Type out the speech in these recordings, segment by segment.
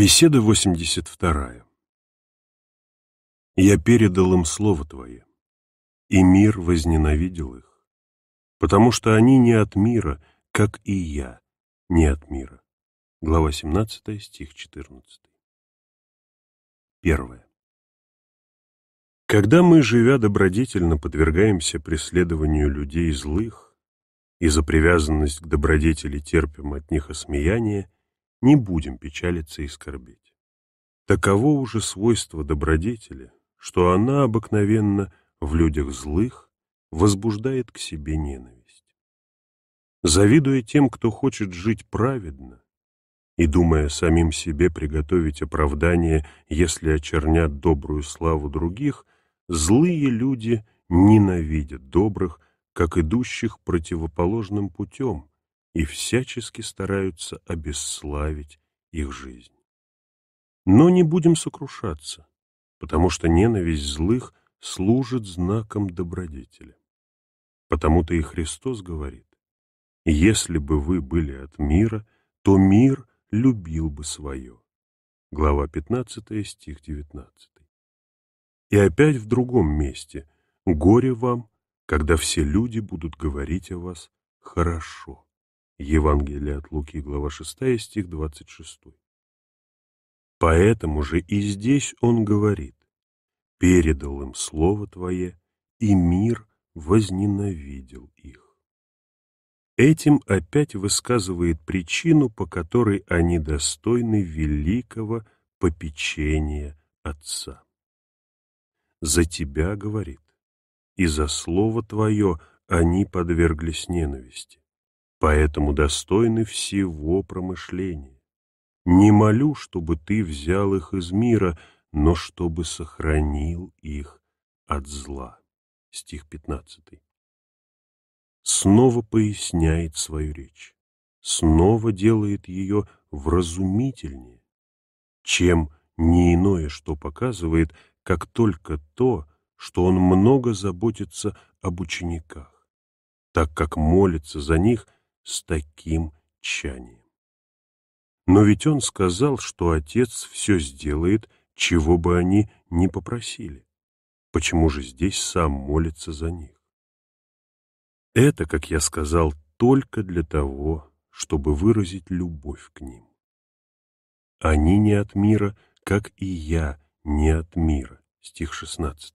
Беседа 82. Я передал им слово Твое, и мир возненавидел их, потому что они не от мира, как и я не от мира. Глава 17, стих 14. Первое. Когда мы, живя добродетельно, подвергаемся преследованию людей злых, и за привязанность к добродетели терпим от них осмеяние, не будем печалиться и скорбеть. Таково уже свойство добродетели, что она обыкновенно в людях злых возбуждает к себе ненависть. Завидуя тем, кто хочет жить праведно, и думая самим себе приготовить оправдание, если очернят добрую славу других, злые люди ненавидят добрых, как идущих противоположным путем, и всячески стараются обесславить их жизнь. Но не будем сокрушаться, потому что ненависть злых служит знаком добродетели. Потому-то и Христос говорит, «Если бы вы были от мира, то мир любил бы свое». Глава 15, стих 19. И опять в другом месте «Горе вам, когда все люди будут говорить о вас хорошо». Евангелие от Луки, глава 6, стих 26. Поэтому же и здесь он говорит, «Передал им слово Твое, и мир возненавидел их». Этим опять высказывает причину, по которой они достойны великого попечения Отца. «За Тебя, — говорит, — и за Слово Твое они подверглись ненависти поэтому достойны всего промышления. Не молю, чтобы ты взял их из мира, но чтобы сохранил их от зла. Стих 15. Снова поясняет свою речь, снова делает ее вразумительнее, чем не иное, что показывает, как только то, что он много заботится об учениках, так как молится за них – с таким тщанием. Но ведь он сказал, что отец все сделает, чего бы они ни попросили. Почему же здесь сам молится за них? Это, как я сказал, только для того, чтобы выразить любовь к ним. Они не от мира, как и я не от мира. Стих 16.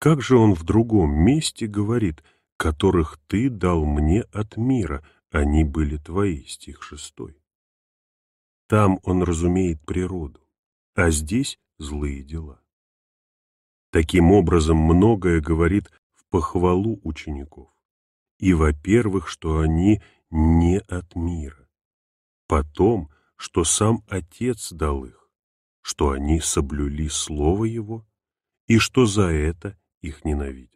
Как же он в другом месте говорит – которых ты дал мне от мира, они были твои, стих шестой. Там он разумеет природу, а здесь злые дела. Таким образом, многое говорит в похвалу учеников. И, во-первых, что они не от мира. Потом, что сам Отец дал их, что они соблюли Слово Его, и что за это их ненавидят.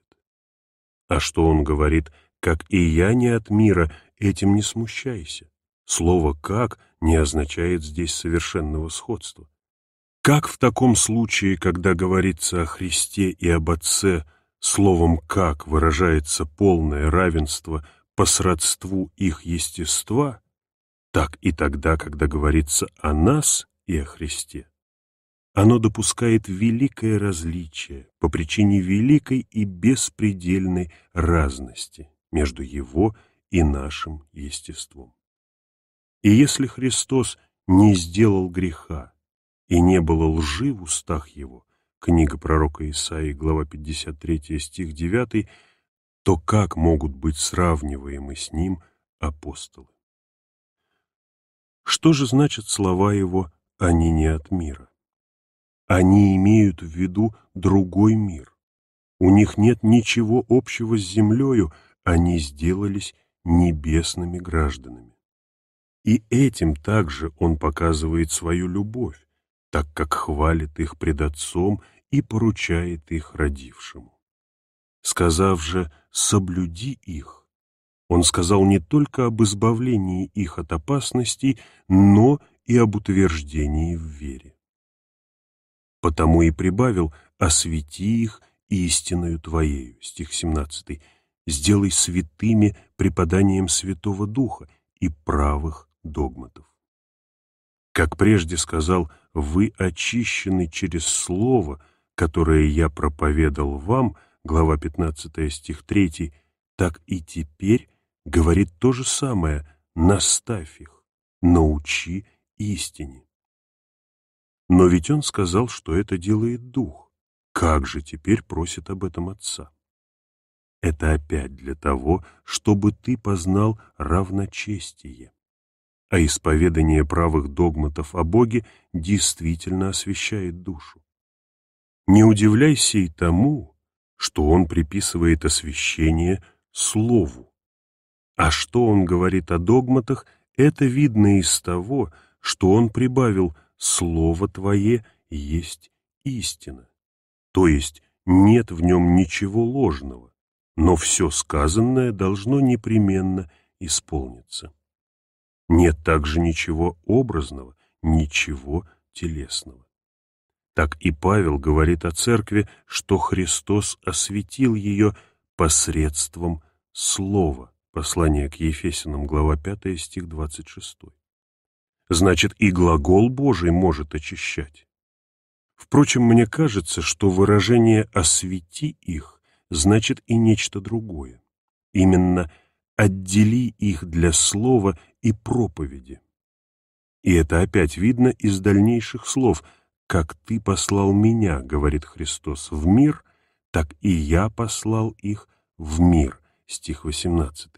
А что он говорит, как и я не от мира, этим не смущайся. Слово «как» не означает здесь совершенного сходства. Как в таком случае, когда говорится о Христе и об Отце, словом «как» выражается полное равенство по сродству их естества, так и тогда, когда говорится о нас и о Христе. Оно допускает великое различие по причине великой и беспредельной разности между его и нашим естеством. И если Христос не сделал греха и не было лжи в устах его, книга пророка Исаии, глава 53, стих 9, то как могут быть сравниваемы с ним апостолы? Что же значат слова его «они не от мира»? Они имеют в виду другой мир. У них нет ничего общего с землею, они сделались небесными гражданами. И этим также он показывает свою любовь, так как хвалит их пред Отцом и поручает их родившему. Сказав же «соблюди их», он сказал не только об избавлении их от опасностей, но и об утверждении в вере потому и прибавил «Освети их истиною Твоею», стих 17, «Сделай святыми преподанием Святого Духа и правых догматов». Как прежде сказал, «Вы очищены через Слово, которое я проповедал вам», глава 15 стих 3, так и теперь говорит то же самое «Наставь их, научи истине». Но ведь он сказал, что это делает дух. Как же теперь просит об этом отца? Это опять для того, чтобы ты познал равночестие. А исповедание правых догматов о Боге действительно освещает душу. Не удивляйся и тому, что он приписывает освящение слову. А что он говорит о догматах, это видно из того, что он прибавил – Слово Твое есть истина, то есть нет в нем ничего ложного, но все сказанное должно непременно исполниться. Нет также ничего образного, ничего телесного. Так и Павел говорит о церкви, что Христос осветил ее посредством Слова. Послание к Ефесянам, глава 5, стих 26 значит и глагол Божий может очищать. Впрочем, мне кажется, что выражение «освети их» значит и нечто другое. Именно «отдели их для слова и проповеди». И это опять видно из дальнейших слов «как ты послал меня», — говорит Христос, — «в мир», так и я послал их в мир, стих 18.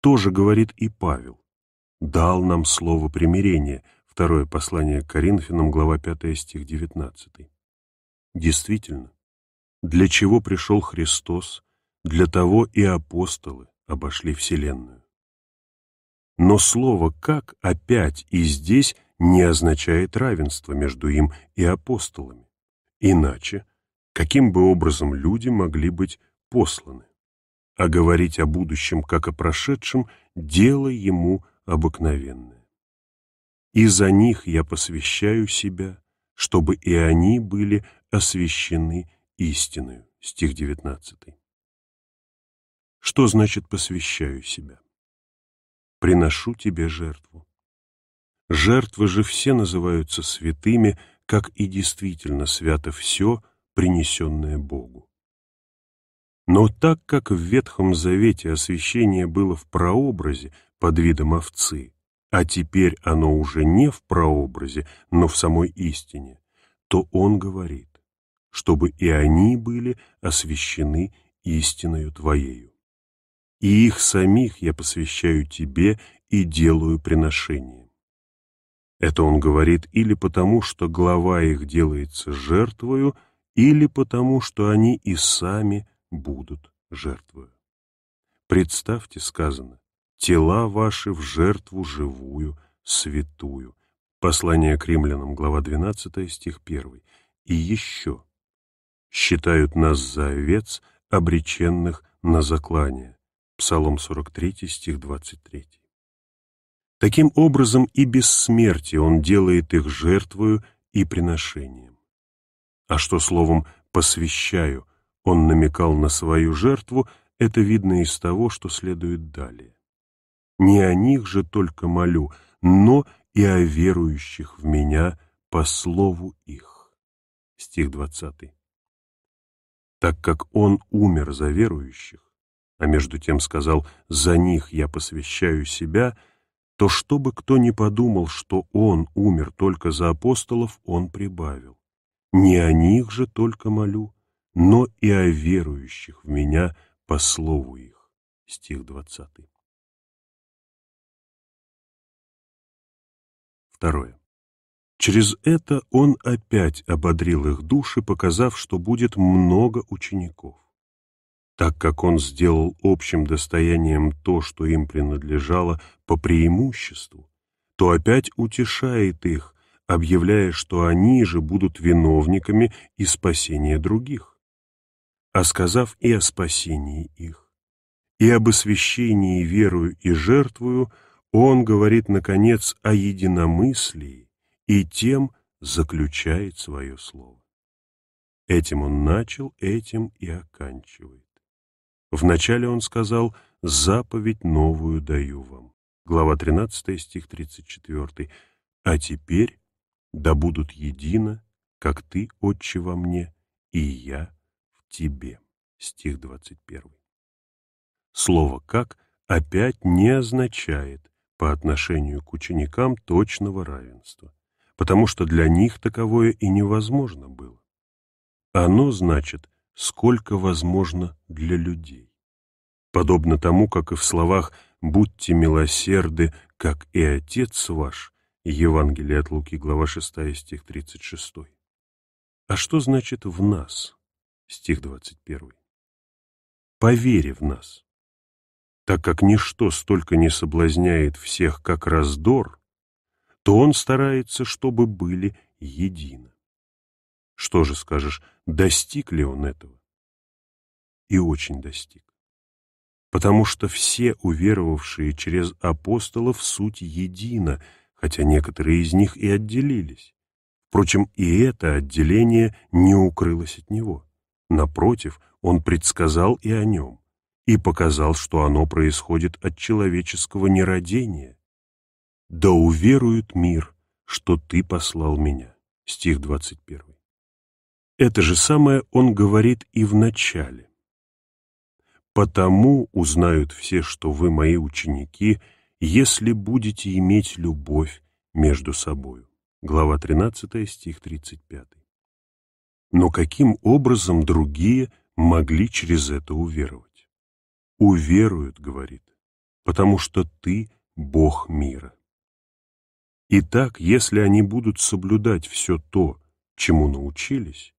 Тоже говорит и Павел дал нам слово примирения, второе послание к Коринфянам, глава 5, стих 19. Действительно, для чего пришел Христос, для того и апостолы обошли Вселенную. Но слово «как» опять и здесь не означает равенство между им и апостолами. Иначе, каким бы образом люди могли быть посланы? А говорить о будущем, как о прошедшем, дело ему обыкновенное. И за них я посвящаю себя, чтобы и они были освящены истиною. Стих 19. Что значит «посвящаю себя»? Приношу тебе жертву. Жертвы же все называются святыми, как и действительно свято все, принесенное Богу. Но так как в Ветхом Завете освящение было в прообразе, под видом овцы, а теперь оно уже не в прообразе, но в самой истине, то он говорит, чтобы и они были освящены истиною Твоею. И их самих я посвящаю Тебе и делаю приношением. Это он говорит или потому, что глава их делается жертвою, или потому, что они и сами будут жертвою. Представьте, сказано, тела ваши в жертву живую, святую». Послание к римлянам, глава 12, стих 1. И еще. «Считают нас за овец, обреченных на заклание». Псалом 43, стих 23. Таким образом и без смерти он делает их жертвою и приношением. А что словом «посвящаю» он намекал на свою жертву, это видно из того, что следует далее не о них же только молю, но и о верующих в меня по слову их». Стих 20. Так как Он умер за верующих, а между тем сказал «за них я посвящаю себя», то чтобы кто не подумал, что он умер только за апостолов, он прибавил. Не о них же только молю, но и о верующих в меня по слову их. Стих 20. второе. Через это он опять ободрил их души, показав, что будет много учеников. Так как он сделал общим достоянием то, что им принадлежало по преимуществу, то опять утешает их, объявляя, что они же будут виновниками и спасения других. А сказав и о спасении их, и об освящении верою и жертвою, он говорит, наконец, о единомыслии и тем заключает свое слово. Этим он начал, этим и оканчивает. Вначале он сказал «Заповедь новую даю вам». Глава 13, стих 34. «А теперь да будут едино, как ты, Отче, во мне, и я в тебе». Стих 21. Слово «как» опять не означает по отношению к ученикам точного равенства, потому что для них таковое и невозможно было. Оно значит, сколько возможно для людей. Подобно тому, как и в словах «будьте милосерды, как и Отец ваш» Евангелие от Луки, глава 6, стих 36. А что значит «в нас»? Стих 21. «Поверь в нас» так как ничто столько не соблазняет всех, как раздор, то он старается, чтобы были едины. Что же скажешь, достиг ли он этого? И очень достиг. Потому что все уверовавшие через апостолов суть едина, хотя некоторые из них и отделились. Впрочем, и это отделение не укрылось от него. Напротив, он предсказал и о нем и показал, что оно происходит от человеческого нерадения. «Да уверует мир, что ты послал меня» — стих 21. Это же самое он говорит и в начале. «Потому узнают все, что вы мои ученики, если будете иметь любовь между собою». Глава 13, стих 35. Но каким образом другие могли через это уверовать? уверуют, говорит, потому что ты — Бог мира. Итак, если они будут соблюдать все то, чему научились,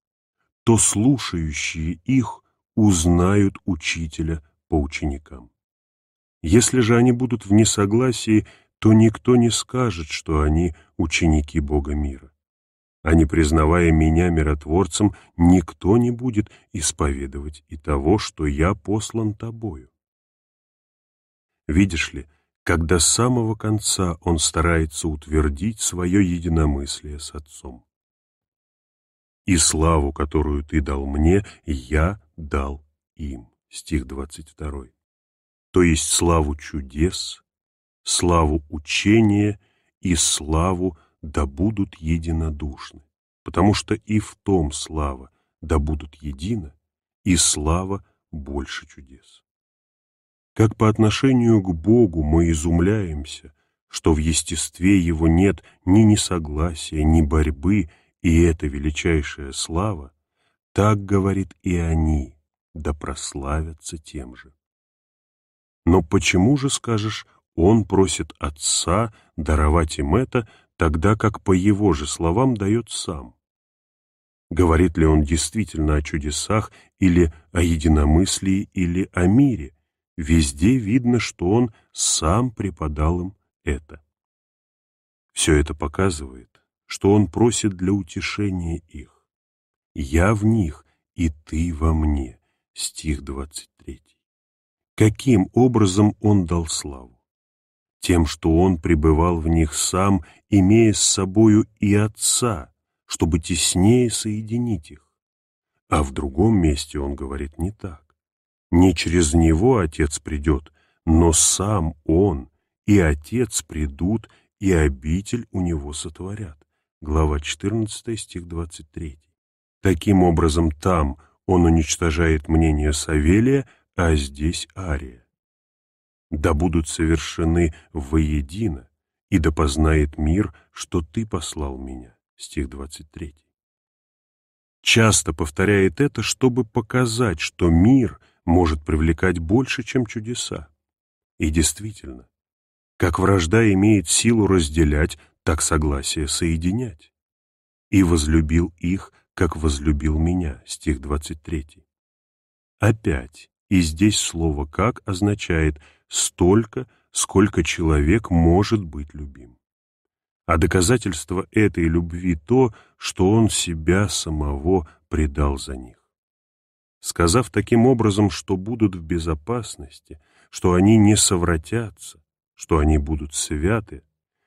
то слушающие их узнают учителя по ученикам. Если же они будут в несогласии, то никто не скажет, что они ученики Бога мира. А не признавая меня миротворцем, никто не будет исповедовать и того, что я послан тобою. Видишь ли, когда до самого конца он старается утвердить свое единомыслие с отцом. «И славу, которую ты дал мне, я дал им» стих 22, то есть славу чудес, славу учения и славу да будут единодушны, потому что и в том слава да будут едина, и слава больше чудес как по отношению к Богу мы изумляемся, что в естестве Его нет ни несогласия, ни борьбы, и это величайшая слава, так говорит и они, да прославятся тем же. Но почему же, скажешь, он просит Отца даровать им это, тогда как, по его же словам, дает сам? Говорит ли он действительно о чудесах или о единомыслии или о мире, Везде видно, что он сам преподал им это. Все это показывает, что он просит для утешения их. «Я в них, и ты во мне» — стих 23. Каким образом он дал славу? Тем, что он пребывал в них сам, имея с собою и Отца, чтобы теснее соединить их. А в другом месте он говорит не так. Не через него Отец придет, но сам Он и Отец придут, и обитель у него сотворят. Глава 14, стих 23. Таким образом, там он уничтожает мнение Савелия, а здесь Ария. «Да будут совершены воедино, и да познает мир, что ты послал меня» стих 23. Часто повторяет это, чтобы показать, что мир — может привлекать больше, чем чудеса. И действительно, как вражда имеет силу разделять, так согласие соединять. «И возлюбил их, как возлюбил меня» стих 23. Опять, и здесь слово «как» означает «столько, сколько человек может быть любим». А доказательство этой любви то, что он себя самого предал за них сказав таким образом, что будут в безопасности, что они не совратятся, что они будут святы,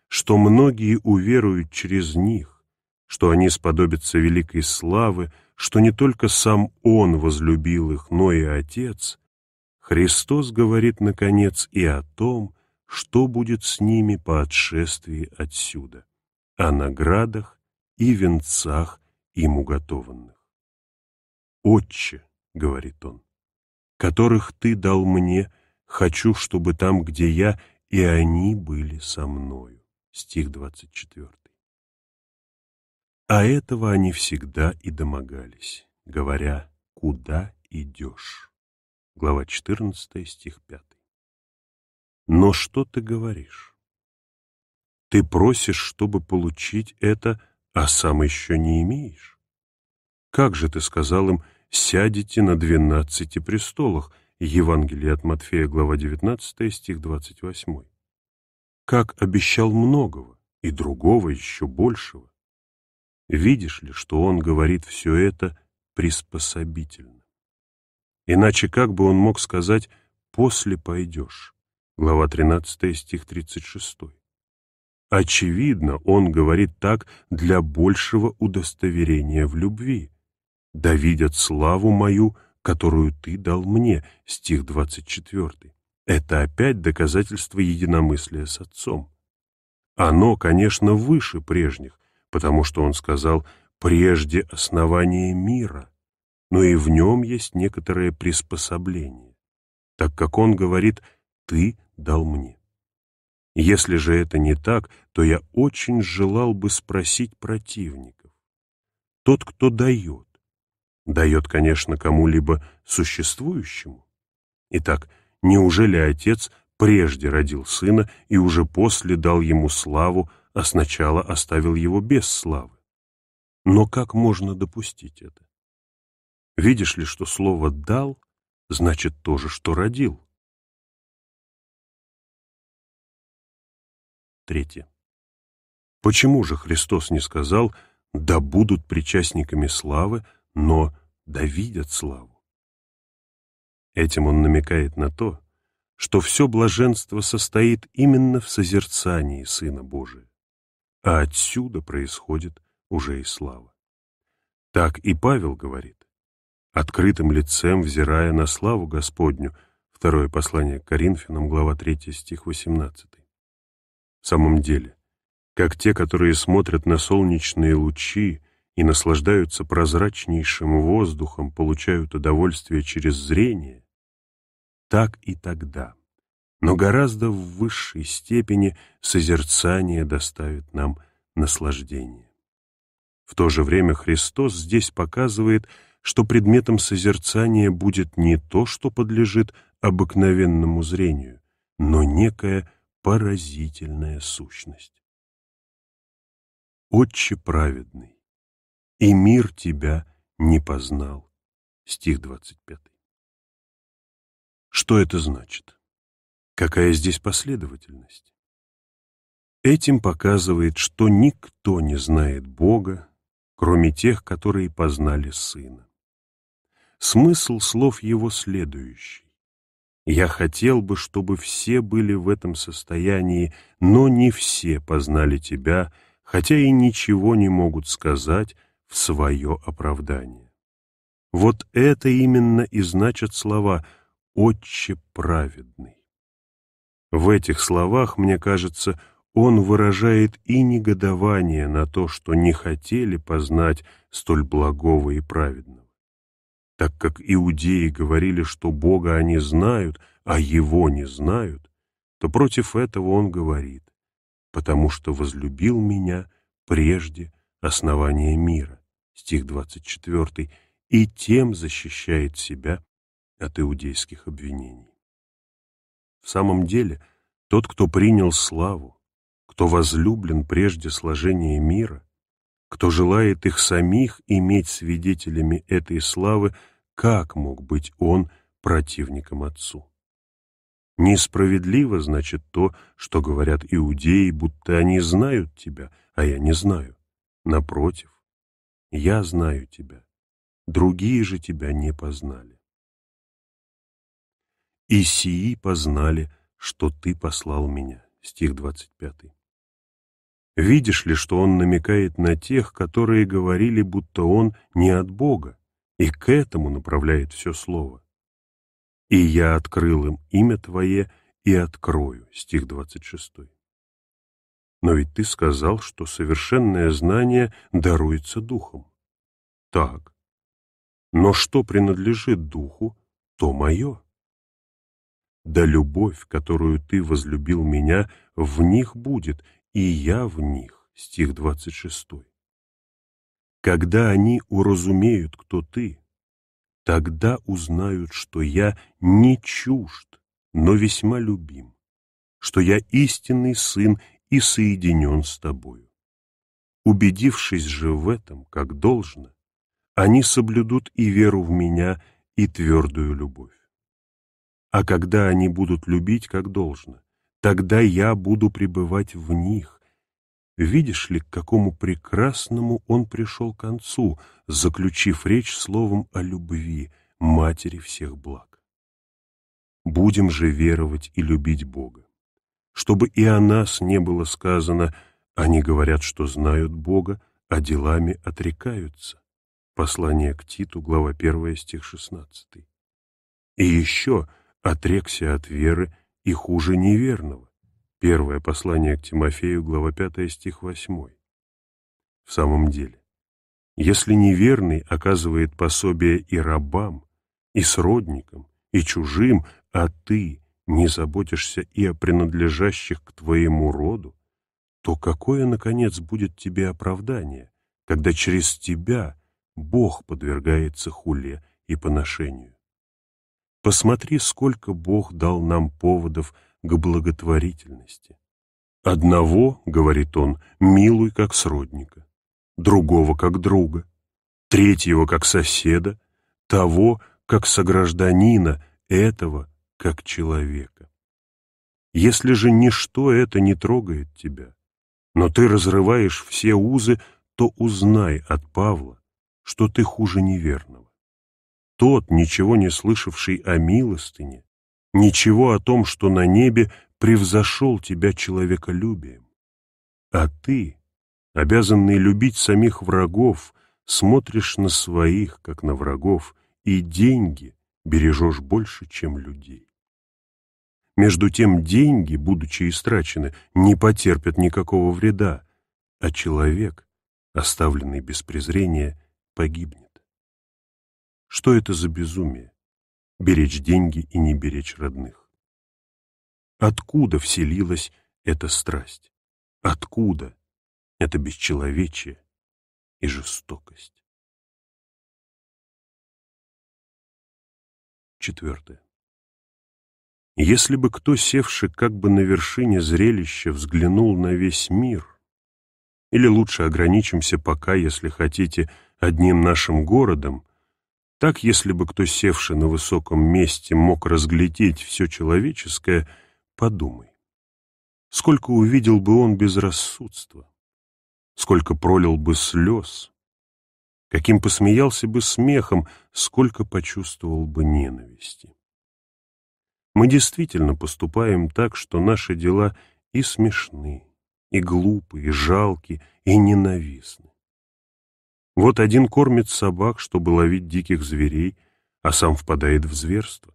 что многие уверуют через них, что они сподобятся великой славы, что не только сам Он возлюбил их, но и Отец, Христос говорит, наконец, и о том, что будет с ними по отшествии отсюда, о наградах и венцах им уготованных. «Отче!» говорит он, которых ты дал мне, хочу, чтобы там, где я, и они были со мною. Стих 24. А этого они всегда и домогались, говоря, куда идешь. Глава 14, стих 5. Но что ты говоришь? Ты просишь, чтобы получить это, а сам еще не имеешь. Как же ты сказал им, сядете на двенадцати престолах» Евангелие от Матфея, глава 19, стих 28. Как обещал многого и другого еще большего. Видишь ли, что он говорит все это приспособительно? Иначе как бы он мог сказать «после пойдешь»? Глава 13, стих 36. Очевидно, он говорит так для большего удостоверения в любви, да видят славу мою, которую ты дал мне» стих 24. Это опять доказательство единомыслия с Отцом. Оно, конечно, выше прежних, потому что он сказал «прежде основания мира», но и в нем есть некоторое приспособление, так как он говорит «ты дал мне». Если же это не так, то я очень желал бы спросить противников. Тот, кто дает, дает, конечно, кому-либо существующему. Итак, неужели отец прежде родил сына и уже после дал ему славу, а сначала оставил его без славы? Но как можно допустить это? Видишь ли, что слово «дал» значит то же, что «родил». Третье. Почему же Христос не сказал «да будут причастниками славы», но довидят славу. Этим он намекает на то, что все блаженство состоит именно в созерцании Сына Божия, а отсюда происходит уже и слава. Так и Павел говорит, открытым лицем взирая на славу Господню, второе послание к Коринфянам, глава 3, стих 18. В самом деле, как те, которые смотрят на солнечные лучи и наслаждаются прозрачнейшим воздухом, получают удовольствие через зрение, так и тогда, но гораздо в высшей степени созерцание доставит нам наслаждение. В то же время Христос здесь показывает, что предметом созерцания будет не то, что подлежит обыкновенному зрению, но некая поразительная сущность. Отче праведный, и мир тебя не познал. Стих 25. Что это значит? Какая здесь последовательность? Этим показывает, что никто не знает Бога, кроме тех, которые познали Сына. Смысл слов его следующий. Я хотел бы, чтобы все были в этом состоянии, но не все познали Тебя, хотя и ничего не могут сказать, в свое оправдание. Вот это именно и значат слова «Отче праведный». В этих словах, мне кажется, он выражает и негодование на то, что не хотели познать столь благого и праведного. Так как иудеи говорили, что Бога они знают, а Его не знают, то против этого он говорит, потому что возлюбил меня прежде основания мира стих 24, и тем защищает себя от иудейских обвинений. В самом деле, тот, кто принял славу, кто возлюблен прежде сложения мира, кто желает их самих иметь свидетелями этой славы, как мог быть он противником Отцу? Несправедливо, значит, то, что говорят иудеи, будто они знают тебя, а я не знаю. Напротив, я знаю тебя, другие же тебя не познали. И сии познали, что ты послал меня. Стих 25. Видишь ли, что он намекает на тех, которые говорили, будто он не от Бога, и к этому направляет все слово. «И я открыл им имя Твое и открою» стих 26. Но ведь ты сказал, что совершенное знание даруется духом. Так. Но что принадлежит духу, то мое. Да любовь, которую ты возлюбил меня, в них будет, и я в них. Стих 26. Когда они уразумеют, кто ты, тогда узнают, что я не чужд, но весьма любим, что я истинный сын и соединен с тобою. Убедившись же в этом, как должно, они соблюдут и веру в меня, и твердую любовь. А когда они будут любить, как должно, тогда я буду пребывать в них. Видишь ли, к какому прекрасному он пришел к концу, заключив речь словом о любви, матери всех благ. Будем же веровать и любить Бога чтобы и о нас не было сказано, они говорят, что знают Бога, а делами отрекаются. Послание к Титу, глава 1, стих 16. И еще отрекся от веры и хуже неверного. Первое послание к Тимофею, глава 5, стих 8. В самом деле, если неверный оказывает пособие и рабам, и сродникам, и чужим, а ты — не заботишься и о принадлежащих к твоему роду, то какое, наконец, будет тебе оправдание, когда через тебя Бог подвергается хуле и поношению? Посмотри, сколько Бог дал нам поводов к благотворительности. Одного, — говорит он, — милуй как сродника, другого как друга, третьего как соседа, того как согражданина этого — как человека. Если же ничто это не трогает тебя, но ты разрываешь все узы, то узнай от Павла, что ты хуже неверного. Тот, ничего не слышавший о милостыне, ничего о том, что на небе превзошел тебя человеколюбием. А ты, обязанный любить самих врагов, смотришь на своих, как на врагов, и деньги бережешь больше, чем людей. Между тем деньги, будучи истрачены, не потерпят никакого вреда, а человек, оставленный без презрения, погибнет. Что это за безумие? Беречь деньги и не беречь родных. Откуда вселилась эта страсть? Откуда это бесчеловечие и жестокость? Четвертое. Если бы кто, севший как бы на вершине зрелища, взглянул на весь мир, или лучше ограничимся пока, если хотите, одним нашим городом, так, если бы кто, севший на высоком месте, мог разглядеть все человеческое, подумай. Сколько увидел бы он безрассудства, сколько пролил бы слез, каким посмеялся бы смехом, сколько почувствовал бы ненависти. Мы действительно поступаем так, что наши дела и смешны, и глупы, и жалки, и ненавистны. Вот один кормит собак, чтобы ловить диких зверей, а сам впадает в зверство.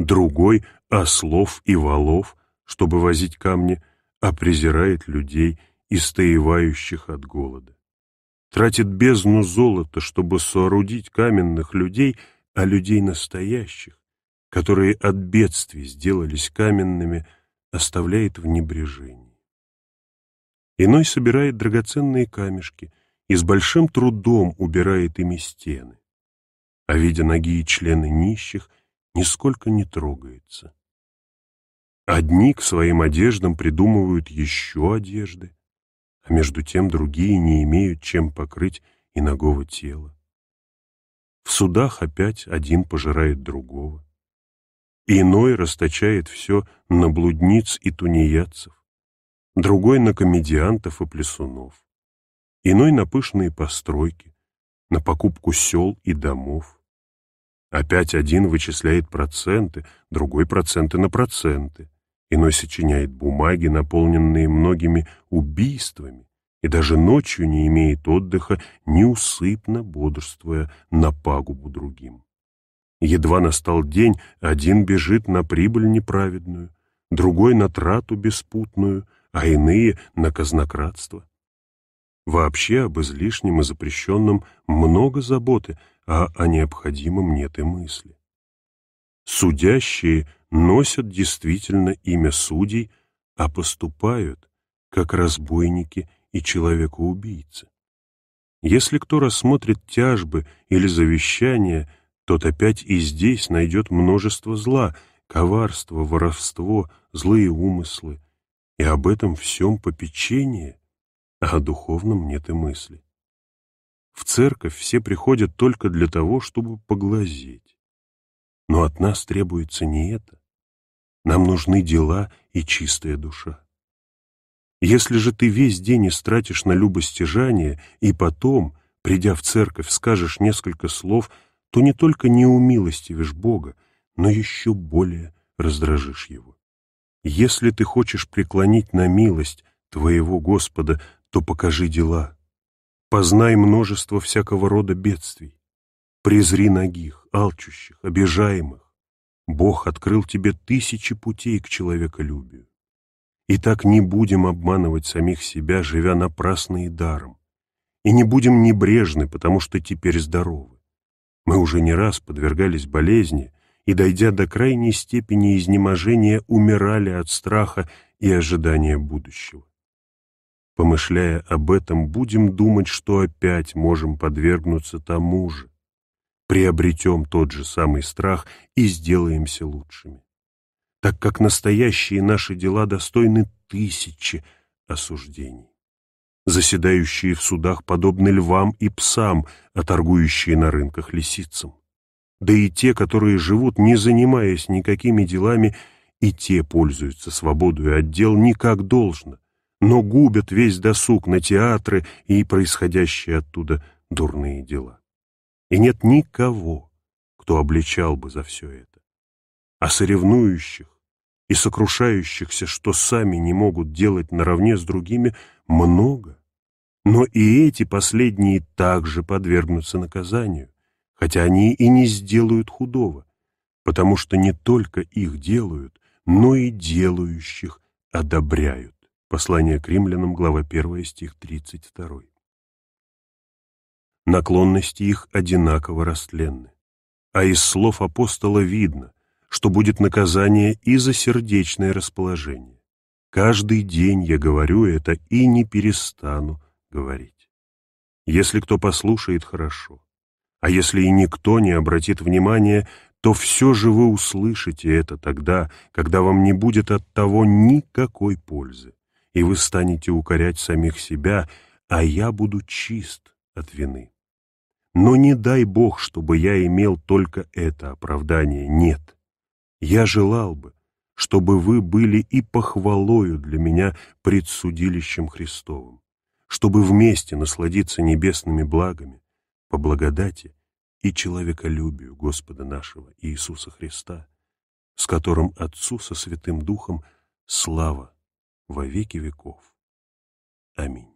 Другой — ослов и валов, чтобы возить камни, а презирает людей, истаевающих от голода. Тратит бездну золота, чтобы соорудить каменных людей, а людей настоящих, которые от бедствий сделались каменными, оставляет в небрежении. Иной собирает драгоценные камешки и с большим трудом убирает ими стены, а, видя ноги и члены нищих, нисколько не трогается. Одни к своим одеждам придумывают еще одежды, а между тем другие не имеют чем покрыть и ногого тела. В судах опять один пожирает другого. Иной расточает все на блудниц и тунеядцев, другой на комедиантов и плясунов, иной на пышные постройки, на покупку сел и домов. Опять один вычисляет проценты, другой проценты на проценты, иной сочиняет бумаги, наполненные многими убийствами, и даже ночью не имеет отдыха, неусыпно бодрствуя на пагубу другим. Едва настал день, один бежит на прибыль неправедную, другой на трату беспутную, а иные — на казнократство. Вообще об излишнем и запрещенном много заботы, а о необходимом нет и мысли. Судящие носят действительно имя судей, а поступают, как разбойники и человекоубийцы. Если кто рассмотрит тяжбы или завещания — тот опять и здесь найдет множество зла, коварство, воровство, злые умыслы. И об этом всем попечение, а о духовном нет и мысли. В церковь все приходят только для того, чтобы поглазеть. Но от нас требуется не это. Нам нужны дела и чистая душа. Если же ты весь день истратишь на любостяжание и потом, придя в церковь, скажешь несколько слов — то не только не умилостивишь Бога, но еще более раздражишь Его. Если ты хочешь преклонить на милость твоего Господа, то покажи дела. Познай множество всякого рода бедствий. Презри ногих, алчущих, обижаемых. Бог открыл тебе тысячи путей к человеколюбию. И так не будем обманывать самих себя, живя напрасно и даром. И не будем небрежны, потому что теперь здоровы. Мы уже не раз подвергались болезни и, дойдя до крайней степени изнеможения, умирали от страха и ожидания будущего. Помышляя об этом, будем думать, что опять можем подвергнуться тому же. Приобретем тот же самый страх и сделаемся лучшими. Так как настоящие наши дела достойны тысячи осуждений заседающие в судах подобны львам и псам, оторгующие а на рынках лисицам. Да и те, которые живут, не занимаясь никакими делами, и те пользуются свободой отдел а дел не как должно, но губят весь досуг на театры и происходящие оттуда дурные дела. И нет никого, кто обличал бы за все это. А соревнующих и сокрушающихся, что сами не могут делать наравне с другими, много. Но и эти последние также подвергнутся наказанию, хотя они и не сделают худого, потому что не только их делают, но и делающих одобряют. Послание к римлянам, глава 1, стих 32. Наклонности их одинаково растленны. А из слов апостола видно, что будет наказание и за сердечное расположение. Каждый день я говорю это и не перестану говорить. Если кто послушает, хорошо. А если и никто не обратит внимания, то все же вы услышите это тогда, когда вам не будет от того никакой пользы, и вы станете укорять самих себя, а я буду чист от вины. Но не дай Бог, чтобы я имел только это оправдание. Нет. Я желал бы, чтобы вы были и похвалою для меня пред судилищем Христовым, чтобы вместе насладиться небесными благами по благодати и человеколюбию Господа нашего Иисуса Христа, с которым Отцу со Святым Духом слава во веки веков. Аминь.